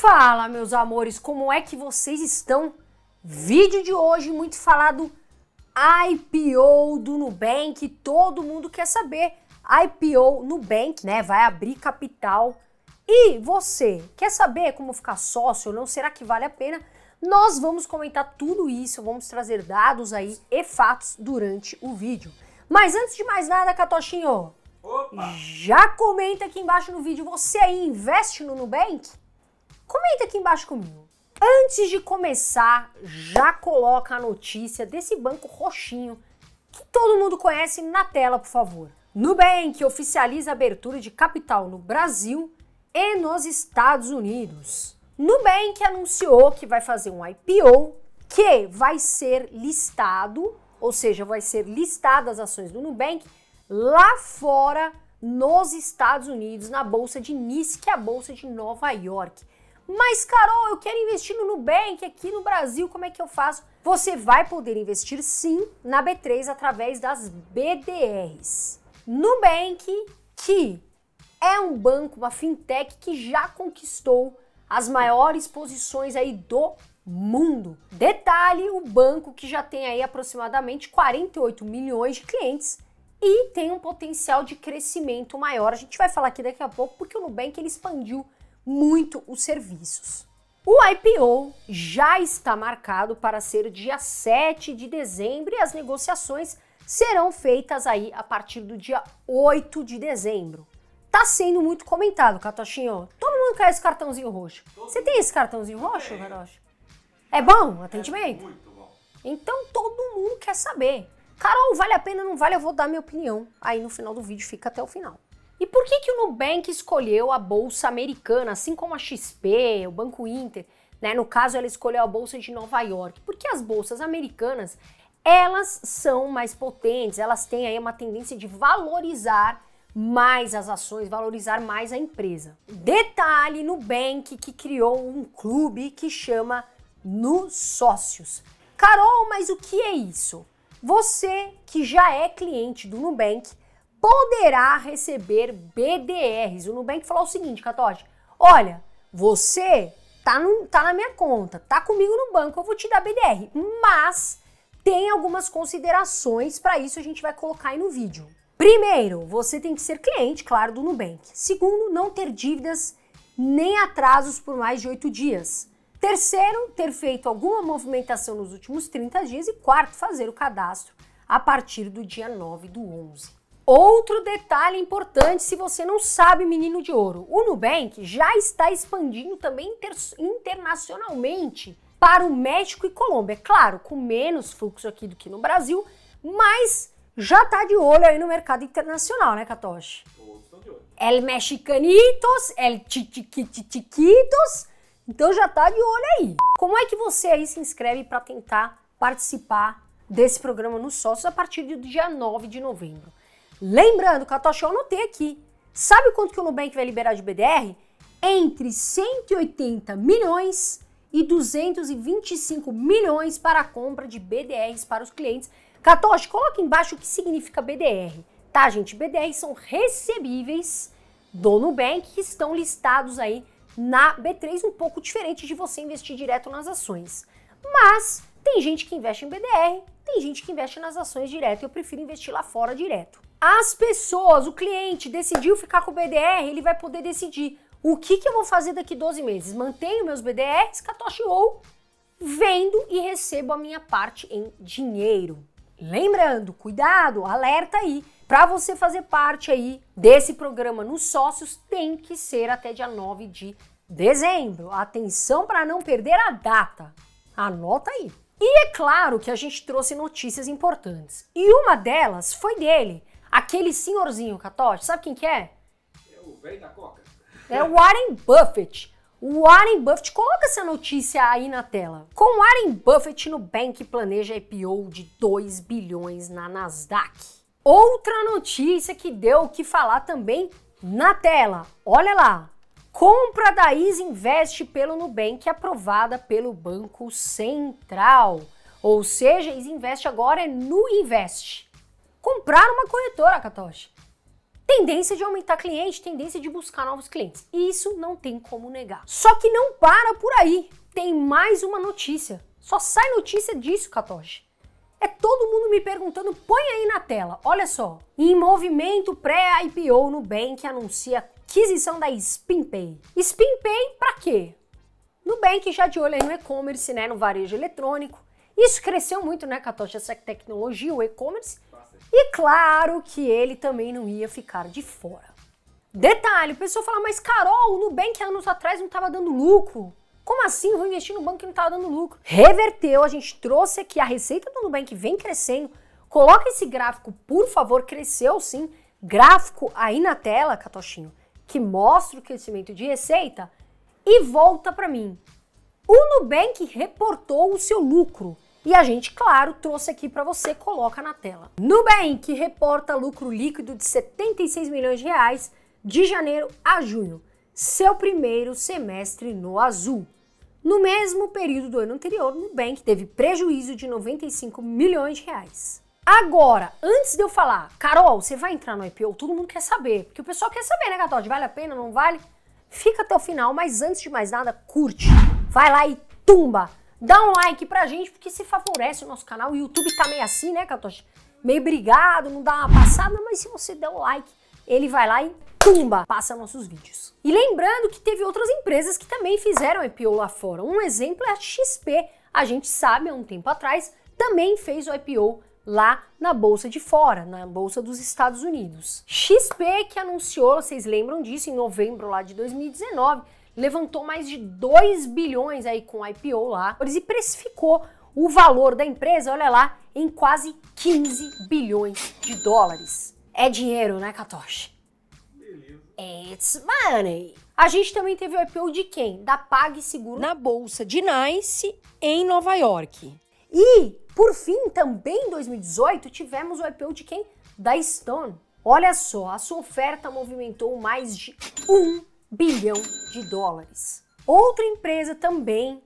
Fala, meus amores, como é que vocês estão? Vídeo de hoje muito falado IPO do Nubank, todo mundo quer saber. IPO Nubank, né? Vai abrir capital. E você quer saber como ficar sócio ou não? Será que vale a pena? Nós vamos comentar tudo isso, vamos trazer dados aí e fatos durante o vídeo. Mas antes de mais nada, Catochinho, Opa. já comenta aqui embaixo no vídeo, você aí investe no Nubank? Comenta aqui embaixo comigo. Antes de começar, já coloca a notícia desse banco roxinho que todo mundo conhece na tela, por favor. Nubank oficializa a abertura de capital no Brasil e nos Estados Unidos. Nubank anunciou que vai fazer um IPO que vai ser listado, ou seja, vai ser listada as ações do Nubank lá fora nos Estados Unidos, na bolsa de Nice, que é a bolsa de Nova York. Mas, Carol, eu quero investir no Nubank aqui no Brasil, como é que eu faço? Você vai poder investir sim na B3 através das BDRs. Nubank, que é um banco, uma fintech que já conquistou as maiores posições aí do mundo. Detalhe, o banco que já tem aí aproximadamente 48 milhões de clientes e tem um potencial de crescimento maior. A gente vai falar aqui daqui a pouco porque o Nubank ele expandiu muito os serviços. O IPO já está marcado para ser dia 7 de dezembro e as negociações serão feitas aí a partir do dia 8 de dezembro. Tá sendo muito comentado, Catochinho. Todo mundo quer esse cartãozinho roxo. Você tem esse cartãozinho roxo, Catochinho? É bom o atendimento? É muito bom. Então todo mundo quer saber. Carol, vale a pena, não vale? Eu vou dar minha opinião aí no final do vídeo, fica até o final. E por que, que o Nubank escolheu a bolsa americana, assim como a XP, o Banco Inter? Né? No caso, ela escolheu a bolsa de Nova York. Porque as bolsas americanas, elas são mais potentes, elas têm aí uma tendência de valorizar mais as ações, valorizar mais a empresa. Detalhe Nubank que criou um clube que chama Nos Sócios. Carol, mas o que é isso? Você que já é cliente do Nubank poderá receber BDRs. O Nubank falou o seguinte, Catote, olha, você tá, no, tá na minha conta, tá comigo no banco, eu vou te dar BDR, mas tem algumas considerações, para isso a gente vai colocar aí no vídeo. Primeiro, você tem que ser cliente, claro, do Nubank. Segundo, não ter dívidas nem atrasos por mais de oito dias. Terceiro, ter feito alguma movimentação nos últimos 30 dias. E quarto, fazer o cadastro a partir do dia 9 do 11. Outro detalhe importante, se você não sabe, menino de ouro, o Nubank já está expandindo também inter internacionalmente para o México e Colômbia. É claro, com menos fluxo aqui do que no Brasil, mas já tá de olho aí no mercado internacional, né, Katoshi? El mexicanitos, el chiquitiquitos, então já tá de olho aí. Como é que você aí se inscreve para tentar participar desse programa nos sócios a partir do dia 9 de novembro? Lembrando que a tua eu anotei aqui. Sabe quanto que o Nubank vai liberar de BDR? Entre 180 milhões e 225 milhões para a compra de BDRs para os clientes. Catoche, coloca embaixo o que significa BDR. Tá, gente? BDRs são recebíveis do Nubank que estão listados aí na B3, um pouco diferente de você investir direto nas ações. Mas tem gente que investe em BDR, tem gente que investe nas ações direto. Eu prefiro investir lá fora direto as pessoas, o cliente decidiu ficar com o BDR, ele vai poder decidir o que, que eu vou fazer daqui 12 meses. Mantenho meus BDRs, Katoshi ou vendo e recebo a minha parte em dinheiro. Lembrando, cuidado, alerta aí. Para você fazer parte aí desse programa nos sócios, tem que ser até dia 9 de dezembro. Atenção para não perder a data. Anota aí. E é claro que a gente trouxe notícias importantes. E uma delas foi dele, Aquele senhorzinho catoche, sabe quem que é? É o velho da coca. É o Warren Buffett. O Warren Buffett, coloca essa notícia aí na tela. Com Warren Buffett, Nubank planeja IPO de 2 bilhões na Nasdaq. Outra notícia que deu o que falar também na tela. Olha lá. Compra da Is Invest pelo Nubank aprovada pelo Banco Central. Ou seja, Is Invest agora é no Invest comprar uma corretora, Katoshi. Tendência de aumentar cliente, tendência de buscar novos clientes. Isso não tem como negar. Só que não para por aí. Tem mais uma notícia. Só sai notícia disso, Katoshi. É todo mundo me perguntando, põe aí na tela. Olha só. Em movimento pré-IPO, Nubank anuncia aquisição da SpinPay. SpinPay para quê? Nubank já de olho aí no e-commerce, né, no varejo eletrônico. Isso cresceu muito, né, Katoshi, essa tecnologia, o e-commerce. E claro que ele também não ia ficar de fora. Detalhe, o pessoal fala, mas Carol, o Nubank anos atrás não estava dando lucro. Como assim vou investir no banco que não estava dando lucro? Reverteu, a gente trouxe aqui a receita do Nubank vem crescendo. Coloca esse gráfico, por favor, cresceu sim. Gráfico aí na tela, Catochinho, que mostra o crescimento de receita e volta para mim. O Nubank reportou o seu lucro. E a gente, claro, trouxe aqui para você, coloca na tela. Nubank reporta lucro líquido de 76 milhões de reais de janeiro a junho, seu primeiro semestre no azul. No mesmo período do ano anterior, Nubank teve prejuízo de 95 milhões de reais. Agora, antes de eu falar, Carol, você vai entrar no IPO? Todo mundo quer saber, porque o pessoal quer saber, né, Gatote? Vale a pena, não vale? Fica até o final, mas antes de mais nada, curte. Vai lá e tumba Dá um like pra gente, porque se favorece o nosso canal. O YouTube tá meio assim, né, Catoche? Meio brigado, não dá uma passada, mas se você der o um like, ele vai lá e tumba, passa nossos vídeos. E lembrando que teve outras empresas que também fizeram IPO lá fora. Um exemplo é a XP. A gente sabe, há um tempo atrás, também fez o IPO lá na bolsa de fora, na bolsa dos Estados Unidos. XP que anunciou, vocês lembram disso, em novembro lá de 2019, levantou mais de 2 bilhões aí com IPO lá, e precificou o valor da empresa, olha lá, em quase 15 bilhões de dólares. É dinheiro, né, Katoshi? Beleza. It's money. A gente também teve o IPO de quem? Da PagSeguro na bolsa de Nice em Nova York. E, por fim, também em 2018 tivemos o IPO de quem? Da Stone. Olha só, a sua oferta movimentou mais de um bilhão de dólares. Outra empresa também,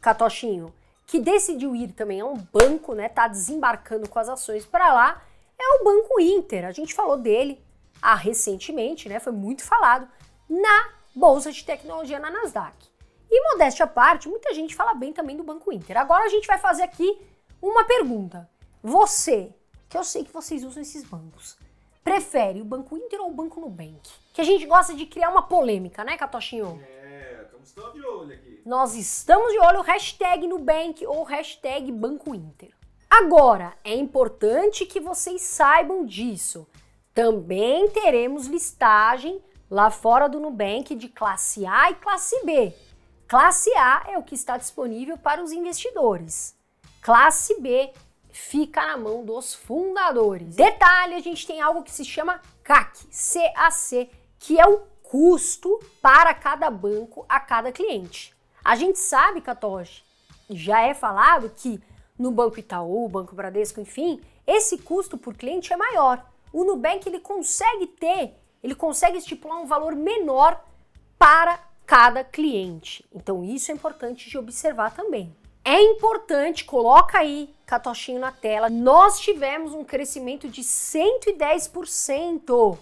Catochinho, que decidiu ir também a um banco, né? Tá desembarcando com as ações para lá, é o Banco Inter. A gente falou dele ah, recentemente, né? Foi muito falado na Bolsa de Tecnologia na Nasdaq. E modéstia à parte, muita gente fala bem também do Banco Inter. Agora a gente vai fazer aqui uma pergunta. Você, que eu sei que vocês usam esses bancos, prefere o Banco Inter ou o Banco Nubank? Que a gente gosta de criar uma polêmica, né, Catochinho? É, estamos de olho aqui. Nós estamos de olho, hashtag Nubank ou hashtag Banco Inter. Agora, é importante que vocês saibam disso. Também teremos listagem lá fora do Nubank de classe A e classe B. Classe A é o que está disponível para os investidores. Classe B fica na mão dos fundadores. Detalhe, a gente tem algo que se chama CAC, C-A-C, que é o custo para cada banco a cada cliente. A gente sabe, Katoshi, já é falado que no Banco Itaú, Banco Bradesco, enfim, esse custo por cliente é maior. O Nubank ele consegue ter, ele consegue estipular um valor menor para cada cliente. Então isso é importante de observar também. É importante, coloca aí catochinho na tela, nós tivemos um crescimento de 110%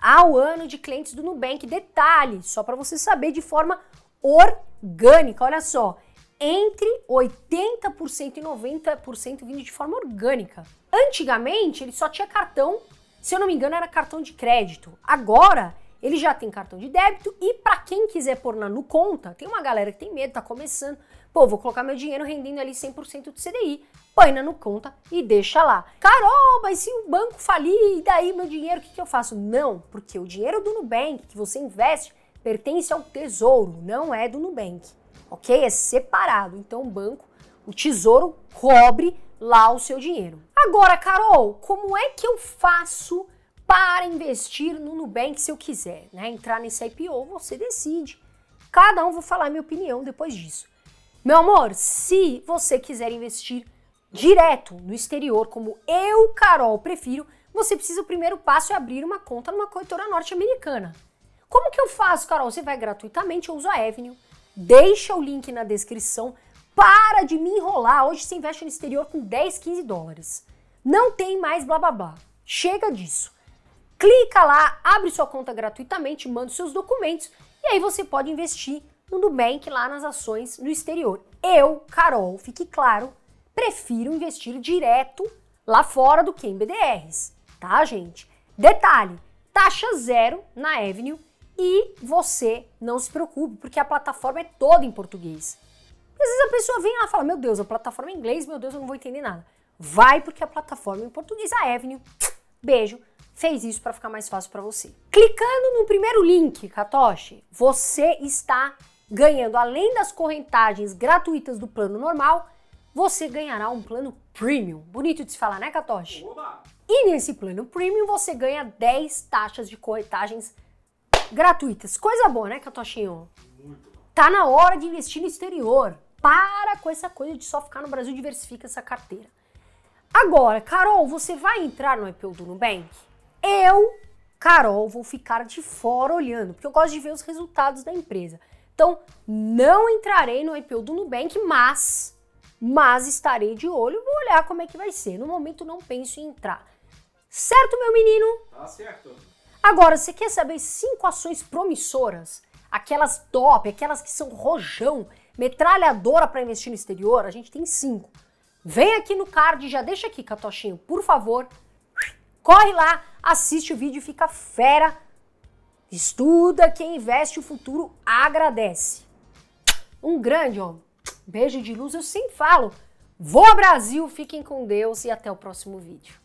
ao ano de clientes do Nubank. Detalhe, só para você saber de forma orgânica, olha só, entre 80% e 90% vindo de forma orgânica. Antigamente, ele só tinha cartão, se eu não me engano, era cartão de crédito. Agora, ele já tem cartão de débito e para quem quiser pôr na nu conta, tem uma galera que tem medo, tá começando, Pô, vou colocar meu dinheiro rendendo ali 100% do CDI. Põe na no conta e deixa lá. Carol, mas se o banco falir, e daí meu dinheiro, o que, que eu faço? Não, porque o dinheiro do Nubank que você investe pertence ao tesouro, não é do Nubank. Ok? É separado. Então o banco, o tesouro cobre lá o seu dinheiro. Agora, Carol, como é que eu faço para investir no Nubank se eu quiser? Né? Entrar nesse IPO, você decide. Cada um vou falar minha opinião depois disso. Meu amor, se você quiser investir direto no exterior, como eu, Carol, prefiro, você precisa, o primeiro passo é abrir uma conta numa corretora norte-americana. Como que eu faço, Carol? Você vai gratuitamente, eu uso a Avenue, deixa o link na descrição, para de me enrolar, hoje você investe no exterior com 10, 15 dólares. Não tem mais blá blá blá, chega disso. Clica lá, abre sua conta gratuitamente, manda seus documentos e aí você pode investir no Nubank lá nas ações no exterior. Eu, Carol, fique claro, prefiro investir direto lá fora do que em BDRs, tá, gente? Detalhe, taxa zero na Avenue e você não se preocupe, porque a plataforma é toda em português. Às vezes a pessoa vem lá e fala: Meu Deus, a plataforma é em inglês, meu Deus, eu não vou entender nada. Vai porque a plataforma é em português, a Avenue, beijo, fez isso para ficar mais fácil para você. Clicando no primeiro link, Katoshi, você está ganhando além das correntagens gratuitas do plano normal, você ganhará um plano premium. Bonito de se falar, né, Katoshi? Oba! E nesse plano premium você ganha 10 taxas de corretagens gratuitas. Coisa boa, né, Katoshinho? Muito. Tá na hora de investir no exterior. Para com essa coisa de só ficar no Brasil, diversifica essa carteira. Agora, Carol, você vai entrar no IPO do Nubank? Eu, Carol, vou ficar de fora olhando, porque eu gosto de ver os resultados da empresa. Então, não entrarei no IPO do Nubank, mas mas estarei de olho, e vou olhar como é que vai ser. No momento não penso em entrar. Certo, meu menino? Tá certo. Agora, você quer saber cinco ações promissoras? Aquelas top, aquelas que são rojão, metralhadora para investir no exterior? A gente tem cinco. Vem aqui no card, já deixa aqui, Catochinho, por favor. Corre lá, assiste o vídeo, fica fera Estuda, quem investe o futuro agradece. Um grande ó, beijo de luz, eu sempre falo. Vou Brasil, fiquem com Deus e até o próximo vídeo.